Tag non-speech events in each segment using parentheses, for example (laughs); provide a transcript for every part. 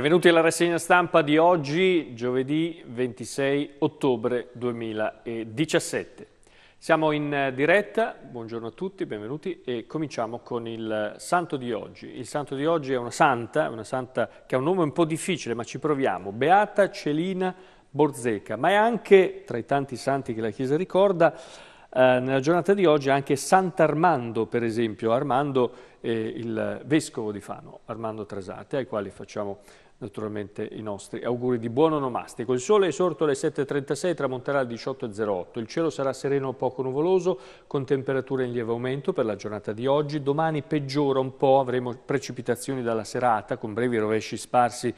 Benvenuti alla rassegna stampa di oggi, giovedì 26 ottobre 2017. Siamo in diretta, buongiorno a tutti, benvenuti e cominciamo con il santo di oggi. Il santo di oggi è una santa, una santa che ha un nome un po' difficile, ma ci proviamo, Beata Celina Borzeca, ma è anche, tra i tanti santi che la Chiesa ricorda, eh, nella giornata di oggi anche Sant'Armando, per esempio, Armando eh, il vescovo di Fano, Armando Trasate, ai quali facciamo naturalmente i nostri auguri di buon onomastico. Il sole è sorto alle 7.36, tramonterà alle 18.08. Il cielo sarà sereno o poco nuvoloso, con temperature in lieve aumento per la giornata di oggi. Domani peggiora un po', avremo precipitazioni dalla serata, con brevi rovesci sparsi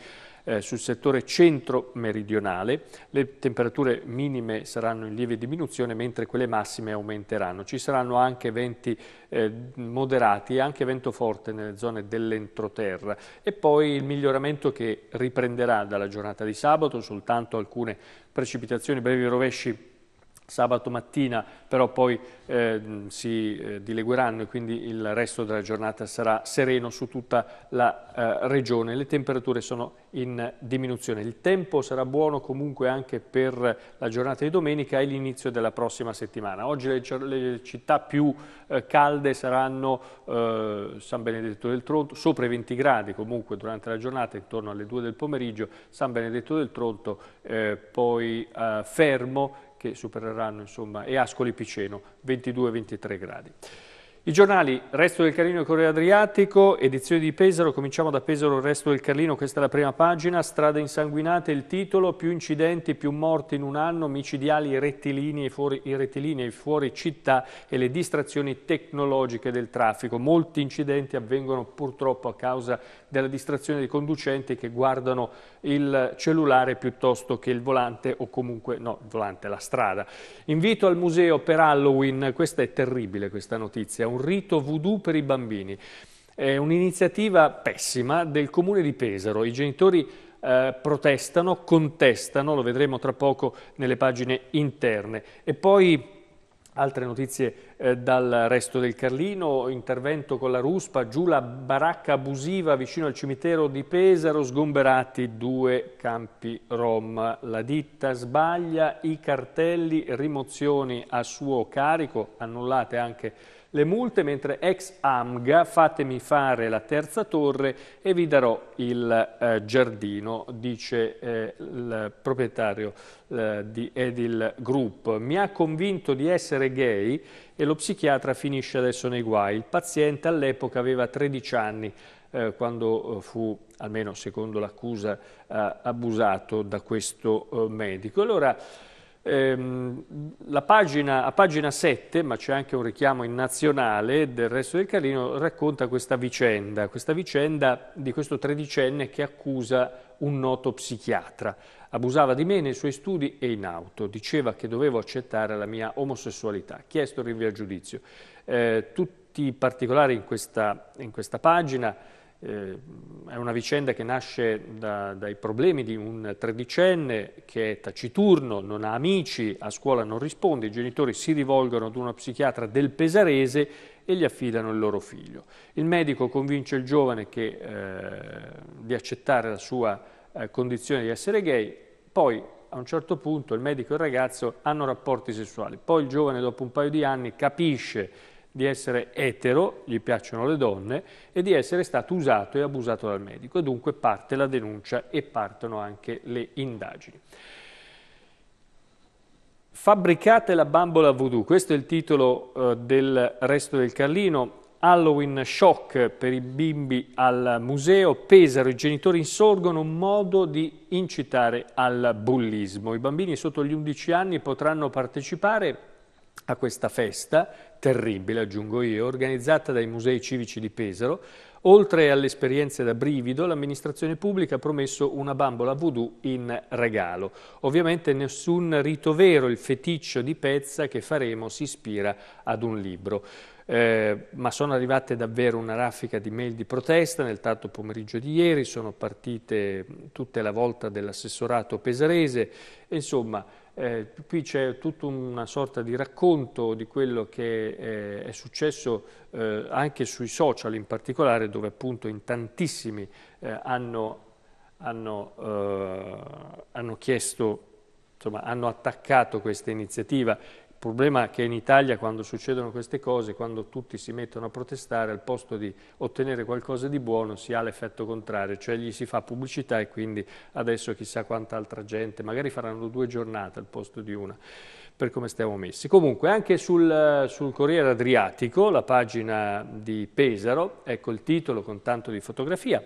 eh, sul settore centro-meridionale. Le temperature minime saranno in lieve diminuzione, mentre quelle massime aumenteranno. Ci saranno anche venti eh, moderati e anche vento forte nelle zone dell'entroterra. E poi il miglioramento che riprenderà dalla giornata di sabato, soltanto alcune precipitazioni brevi rovesci sabato mattina però poi eh, si eh, dilegueranno e quindi il resto della giornata sarà sereno su tutta la eh, regione. Le temperature sono in diminuzione. Il tempo sarà buono comunque anche per la giornata di domenica e l'inizio della prossima settimana. Oggi le, le città più eh, calde saranno eh, San Benedetto del Tronto, sopra i 20 gradi comunque durante la giornata, intorno alle 2 del pomeriggio, San Benedetto del Tronto, eh, poi Fermo che supereranno insomma, e Ascoli Piceno 22-23 gradi. I giornali Resto del Carlino e Corriere Adriatico, edizione di Pesaro, cominciamo da Pesaro, Resto del Carlino, questa è la prima pagina, strade insanguinate, il titolo, più incidenti, più morti in un anno, micidiali i rettilinei fuori, rettilinei fuori città e le distrazioni tecnologiche del traffico. Molti incidenti avvengono purtroppo a causa della distrazione dei conducenti che guardano il cellulare piuttosto che il volante o comunque, no, il volante, la strada. Invito al museo per Halloween, questa è terribile questa notizia, un rito voodoo per i bambini. È un'iniziativa pessima del comune di Pesaro. I genitori eh, protestano, contestano, lo vedremo tra poco nelle pagine interne. E poi altre notizie eh, dal resto del Carlino, intervento con la Ruspa, giù la baracca abusiva vicino al cimitero di Pesaro, sgomberati due campi Rom. La ditta sbaglia i cartelli, rimozioni a suo carico, annullate anche le multe, mentre ex AMGA fatemi fare la terza torre e vi darò il eh, giardino, dice eh, il proprietario eh, di Edil Group. Mi ha convinto di essere gay e lo psichiatra finisce adesso nei guai. Il paziente all'epoca aveva 13 anni eh, quando eh, fu, almeno secondo l'accusa, eh, abusato da questo medico. Allora, Ehm, pagina, a pagina 7, ma c'è anche un richiamo in nazionale del resto del Carlino, racconta questa vicenda, questa vicenda di questo tredicenne che accusa un noto psichiatra. Abusava di me nei suoi studi e in auto, diceva che dovevo accettare la mia omosessualità, chiesto il rinvio a giudizio. Eh, tutti i particolari in questa, in questa pagina. Eh, è una vicenda che nasce da, dai problemi di un tredicenne che è taciturno, non ha amici, a scuola non risponde, i genitori si rivolgono ad uno psichiatra del Pesarese e gli affidano il loro figlio. Il medico convince il giovane che, eh, di accettare la sua eh, condizione di essere gay, poi a un certo punto il medico e il ragazzo hanno rapporti sessuali, poi il giovane dopo un paio di anni capisce di essere etero, gli piacciono le donne, e di essere stato usato e abusato dal medico. E dunque parte la denuncia e partono anche le indagini. Fabbricate la bambola voodoo, questo è il titolo eh, del resto del Carlino, Halloween shock per i bimbi al museo, Pesaro, i genitori insorgono un modo di incitare al bullismo. I bambini sotto gli 11 anni potranno partecipare a questa festa, terribile aggiungo io, organizzata dai musei civici di Pesaro, Oltre alle esperienze da brivido, l'amministrazione pubblica ha promesso una bambola voodoo in regalo. Ovviamente nessun rito vero, il feticcio di pezza che faremo si ispira ad un libro. Eh, ma sono arrivate davvero una raffica di mail di protesta nel tardo pomeriggio di ieri, sono partite tutte la volta dell'assessorato pesarese, insomma eh, qui c'è tutta una sorta di racconto di quello che eh, è successo eh, anche sui social in particolare, dove appunto in tantissimi eh, hanno, hanno, eh, hanno, chiesto, insomma, hanno attaccato questa iniziativa il problema è che in Italia quando succedono queste cose, quando tutti si mettono a protestare, al posto di ottenere qualcosa di buono si ha l'effetto contrario, cioè gli si fa pubblicità e quindi adesso chissà quanta altra gente, magari faranno due giornate al posto di una per come stiamo messi. Comunque anche sul, sul Corriere Adriatico, la pagina di Pesaro, ecco il titolo con tanto di fotografia,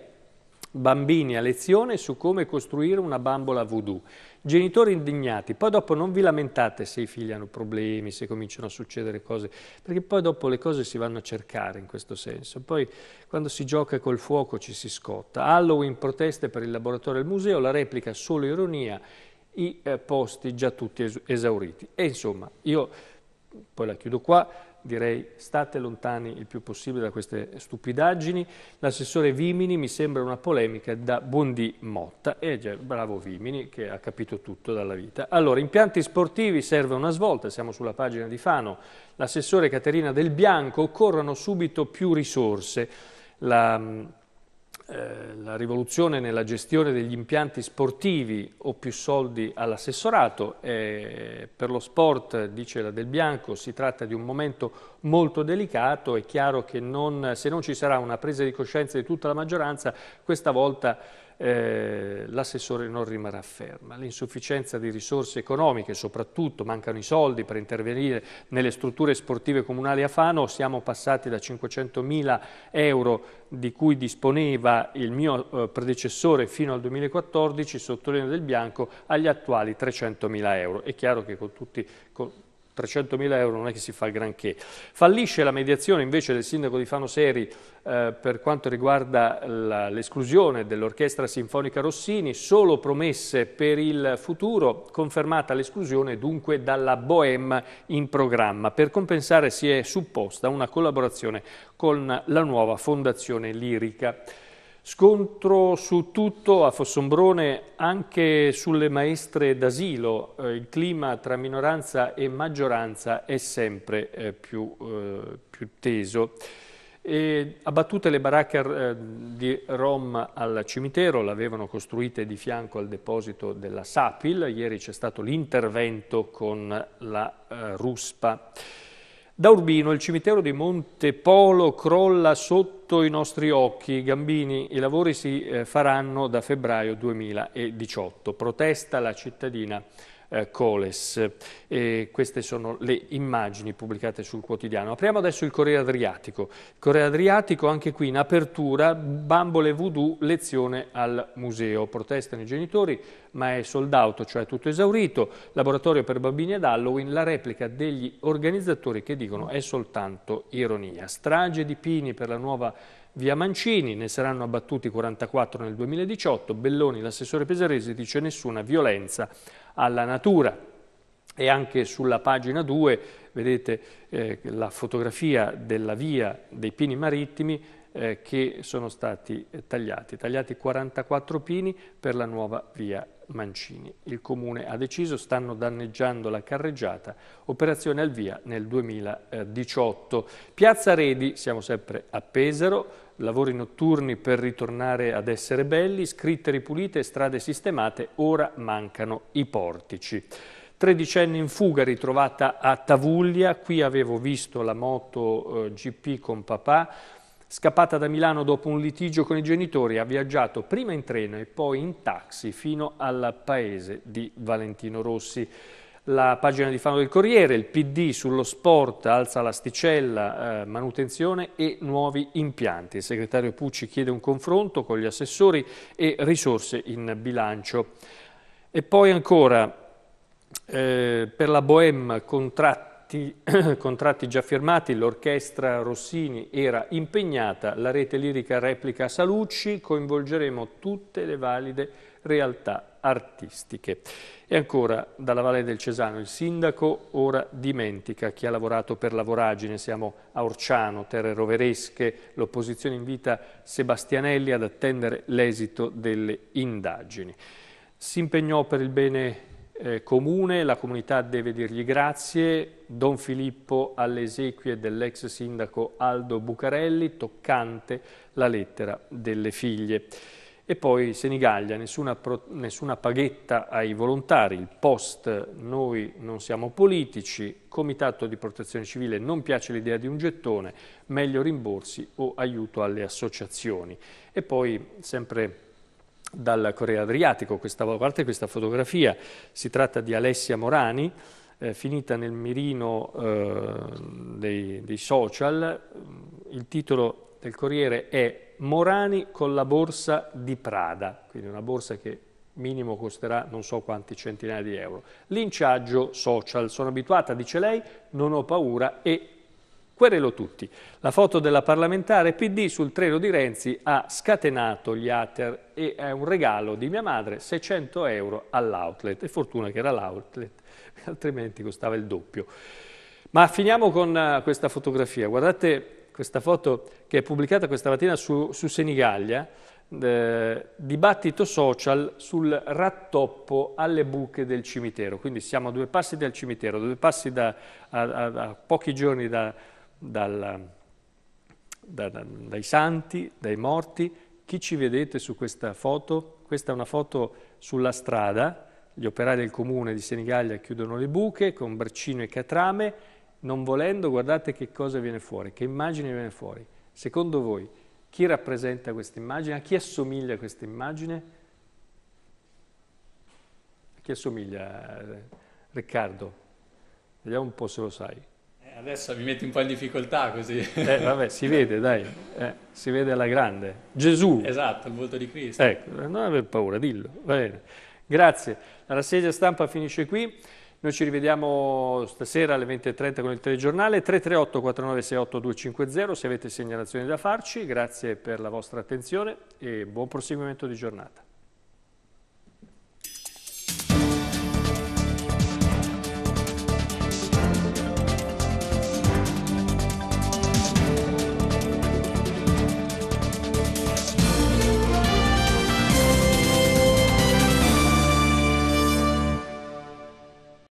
Bambini a lezione su come costruire una bambola voodoo. Genitori indignati, poi dopo non vi lamentate se i figli hanno problemi, se cominciano a succedere cose, perché poi dopo le cose si vanno a cercare in questo senso. Poi quando si gioca col fuoco ci si scotta. Halloween proteste per il laboratorio e il museo, la replica solo ironia, i eh, posti già tutti esauriti. E insomma, io poi la chiudo qua direi state lontani il più possibile da queste stupidaggini. L'assessore Vimini mi sembra una polemica da Buondì Motta, e eh, bravo Vimini che ha capito tutto dalla vita. Allora, impianti sportivi serve una svolta, siamo sulla pagina di Fano, l'assessore Caterina Del Bianco, occorrono subito più risorse. La, eh, la rivoluzione nella gestione degli impianti sportivi o più soldi all'assessorato. Eh, per lo sport, dice la Del Bianco, si tratta di un momento molto delicato, è chiaro che non, se non ci sarà una presa di coscienza di tutta la maggioranza, questa volta eh, l'assessore non rimarrà ferma. L'insufficienza di risorse economiche, soprattutto mancano i soldi per intervenire nelle strutture sportive comunali a Fano, siamo passati da 500.000 euro di cui disponeva il mio eh, predecessore fino al 2014, sottolineo del bianco, agli attuali 300.000 euro. È chiaro che con tutti... Con 300.000 euro non è che si fa granché. Fallisce la mediazione invece del sindaco di Fano Seri eh, per quanto riguarda l'esclusione dell'Orchestra Sinfonica Rossini, solo promesse per il futuro, confermata l'esclusione dunque dalla Bohème in programma. Per compensare si è supposta una collaborazione con la nuova Fondazione Lirica. Scontro su tutto a Fossombrone, anche sulle maestre d'asilo. Eh, il clima tra minoranza e maggioranza è sempre eh, più, eh, più, teso. E abbattute le baracche di Rom al cimitero, l'avevano costruite di fianco al deposito della Sapil. Ieri c'è stato l'intervento con la ruspa. Da Urbino il cimitero di Montepolo crolla sotto i nostri occhi. Gambini, i lavori si eh, faranno da febbraio 2018. Protesta la cittadina eh, Coles. E queste sono le immagini pubblicate sul quotidiano. Apriamo adesso il Corriere Adriatico. Il Adriatico anche qui in apertura, bambole voodoo, lezione al museo. Protestano i genitori, ma è sold out, cioè tutto esaurito. Laboratorio per bambini ad Halloween, la replica degli organizzatori che dicono è soltanto ironia. Strage di pini per la nuova via Mancini, ne saranno abbattuti 44 nel 2018, Belloni, l'assessore pesarese, dice nessuna violenza alla natura. E anche sulla pagina 2 vedete eh, la fotografia della via dei pini marittimi eh, che sono stati tagliati, tagliati 44 pini per la nuova via Mancini. Il Comune ha deciso, stanno danneggiando la carreggiata, operazione al via nel 2018. Piazza Redi, siamo sempre a Pesaro, lavori notturni per ritornare ad essere belli, scritte ripulite, strade sistemate, ora mancano i portici. Tredicenne in fuga ritrovata a Tavuglia, qui avevo visto la moto eh, GP con papà, Scappata da Milano dopo un litigio con i genitori, ha viaggiato prima in treno e poi in taxi fino al paese di Valentino Rossi. La pagina di Fano del Corriere, il PD sullo sport, alza l'asticella, eh, manutenzione e nuovi impianti. Il segretario Pucci chiede un confronto con gli assessori e risorse in bilancio. E poi ancora eh, per la Bohème contratti, (clears throat) contratti già firmati, l'orchestra Rossini era impegnata, la rete lirica replica Salucci, coinvolgeremo tutte le valide realtà artistiche. E ancora dalla Valle del Cesano, il sindaco ora dimentica chi ha lavorato per la voragine, siamo a Orciano, terre roveresche, l'opposizione invita Sebastianelli ad attendere l'esito delle indagini. Si impegnò per il bene eh, comune, la comunità deve dirgli grazie, Don Filippo alle esequie dell'ex sindaco Aldo Bucarelli, toccante la lettera delle figlie. E poi Senigallia, nessuna, pro, nessuna paghetta ai volontari, il post noi non siamo politici, comitato di protezione civile non piace l'idea di un gettone, meglio rimborsi o aiuto alle associazioni. E poi sempre dal Corriere Adriatico, questa, parte questa fotografia, si tratta di Alessia Morani, eh, finita nel mirino eh, dei, dei social, il titolo del Corriere è Morani con la borsa di Prada, quindi una borsa che minimo costerà non so quanti centinaia di euro. Linciaggio social, sono abituata, dice lei, non ho paura e Querelo tutti. La foto della parlamentare PD sul treno di Renzi ha scatenato gli hater e è un regalo di mia madre, 600 euro all'outlet. E fortuna che era l'outlet, (laughs) altrimenti costava il doppio. Ma finiamo con eh, questa fotografia. Guardate questa foto che è pubblicata questa mattina su, su Senigallia. Eh, dibattito social sul rattoppo alle buche del cimitero. Quindi siamo a due passi dal cimitero, due passi da, a, a, a pochi giorni da, dal, da, dai santi, dai morti. Chi ci vedete su questa foto? Questa è una foto sulla strada, gli operai del comune di Senigallia chiudono le buche con braccino e catrame, non volendo guardate che cosa viene fuori, che immagine viene fuori. Secondo voi chi rappresenta questa immagine? A chi assomiglia questa immagine? A chi assomiglia eh, Riccardo? Vediamo un po' se lo sai. Adesso mi metti un po' in difficoltà così. Eh, vabbè, si vede, dai, eh, si vede alla grande. Gesù. Esatto, il volto di Cristo. Ecco, non aver paura, dillo. Va bene. Grazie. La rassegna stampa finisce qui. Noi ci rivediamo stasera alle 20.30 con il telegiornale 338 4968 250 se avete segnalazioni da farci. Grazie per la vostra attenzione e buon proseguimento di giornata.